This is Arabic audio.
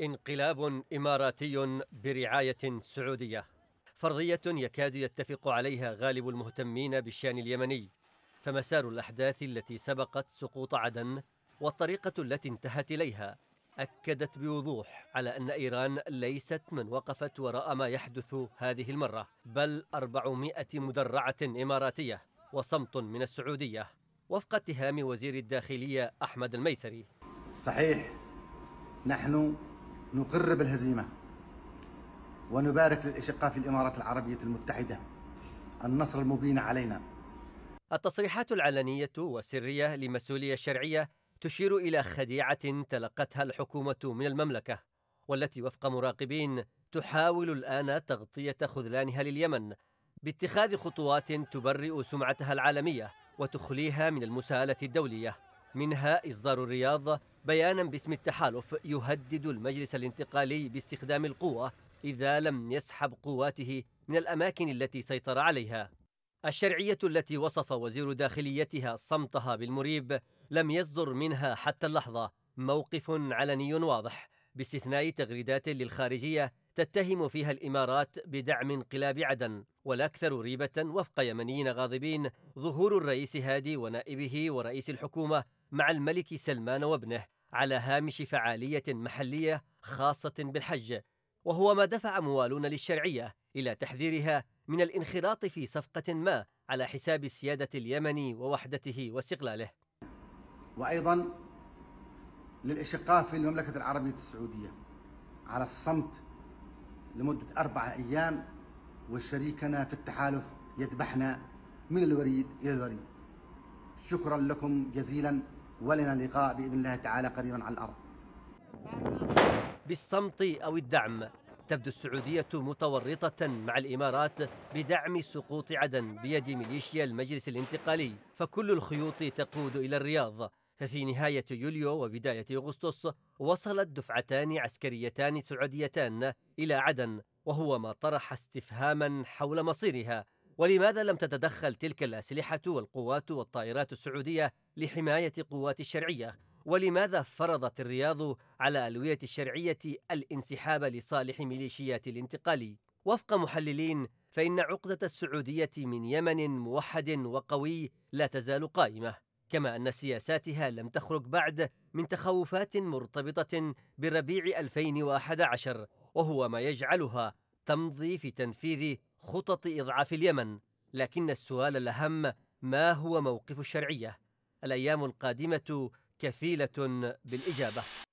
انقلاب إماراتي برعاية سعودية فرضية يكاد يتفق عليها غالب المهتمين بالشان اليمني فمسار الأحداث التي سبقت سقوط عدن والطريقة التي انتهت إليها أكدت بوضوح على أن إيران ليست من وقفت وراء ما يحدث هذه المرة بل 400 مدرعة إماراتية وصمت من السعودية وفق اتهام وزير الداخلية أحمد الميسري صحيح نحن نقر بالهزيمة ونبارك للإشقاء في الإمارات العربية المتحدة النصر المبين علينا التصريحات العلنية والسرية لمسؤولية شرعية تشير إلى خديعة تلقتها الحكومة من المملكة والتي وفق مراقبين تحاول الآن تغطية خذلانها لليمن باتخاذ خطوات تبرئ سمعتها العالمية وتخليها من المساءلة الدولية منها إصدار الرياض بيانا باسم التحالف يهدد المجلس الانتقالي باستخدام القوة إذا لم يسحب قواته من الأماكن التي سيطر عليها. الشرعية التي وصف وزير داخليتها صمتها بالمريب لم يصدر منها حتى اللحظة موقف علني واضح باستثناء تغريدات للخارجية تتهم فيها الإمارات بدعم انقلاب عدن والأكثر ريبة وفق يمنيين غاضبين ظهور الرئيس هادي ونائبه ورئيس الحكومة مع الملك سلمان وابنه على هامش فعالية محلية خاصة بالحج وهو ما دفع موالون للشرعية إلى تحذيرها من الانخراط في صفقة ما على حساب السيادة اليمني ووحدته واستقلاله وأيضا للإشقاء في المملكة العربية السعودية على الصمت لمدة أربعة أيام وشريكنا في التحالف يذبحنا من الوريد إلى الوريد شكرا لكم جزيلا ولنا لقاء باذن الله تعالى قريبا على الارض. بالصمت او الدعم تبدو السعودية متورطة مع الإمارات بدعم سقوط عدن بيد ميليشيا المجلس الانتقالي فكل الخيوط تقود إلى الرياض ففي نهاية يوليو وبداية أغسطس وصلت دفعتان عسكريتان سعوديتان إلى عدن وهو ما طرح استفهاما حول مصيرها ولماذا لم تتدخل تلك الأسلحة والقوات والطائرات السعودية لحماية قوات الشرعية؟ ولماذا فرضت الرياض على ألوية الشرعية الانسحاب لصالح ميليشيات الانتقالي؟ وفق محللين فإن عقدة السعودية من يمن موحد وقوي لا تزال قائمة، كما أن سياساتها لم تخرج بعد من تخوفات مرتبطة بربيع 2011 وهو ما يجعلها تمضي في تنفيذ خطط إضعاف اليمن لكن السؤال الأهم ما هو موقف الشرعية؟ الأيام القادمة كفيلة بالإجابة